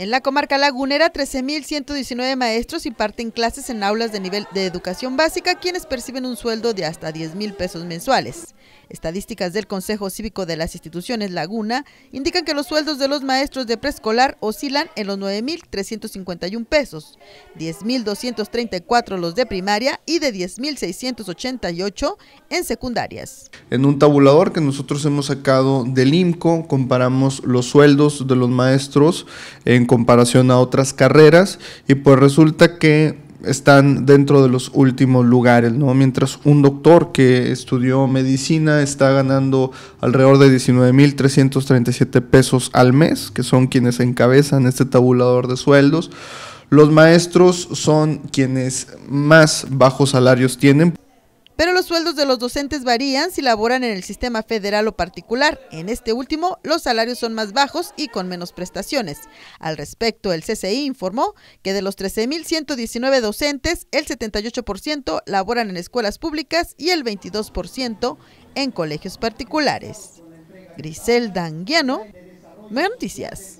En la comarca lagunera, 13.119 maestros imparten clases en aulas de nivel de educación básica, quienes perciben un sueldo de hasta 10.000 pesos mensuales. Estadísticas del Consejo Cívico de las Instituciones Laguna indican que los sueldos de los maestros de preescolar oscilan en los 9.351 pesos, 10.234 los de primaria y de 10.688 en secundarias. En un tabulador que nosotros hemos sacado del IMCO, comparamos los sueldos de los maestros en comparación a otras carreras y pues resulta que están dentro de los últimos lugares, ¿no? Mientras un doctor que estudió medicina está ganando alrededor de 19.337 pesos al mes, que son quienes encabezan este tabulador de sueldos. Los maestros son quienes más bajos salarios tienen pero los sueldos de los docentes varían si laboran en el sistema federal o particular. En este último, los salarios son más bajos y con menos prestaciones. Al respecto, el CCI informó que de los 13.119 docentes, el 78% laboran en escuelas públicas y el 22% en colegios particulares. Griselda Anguiano, Noticias.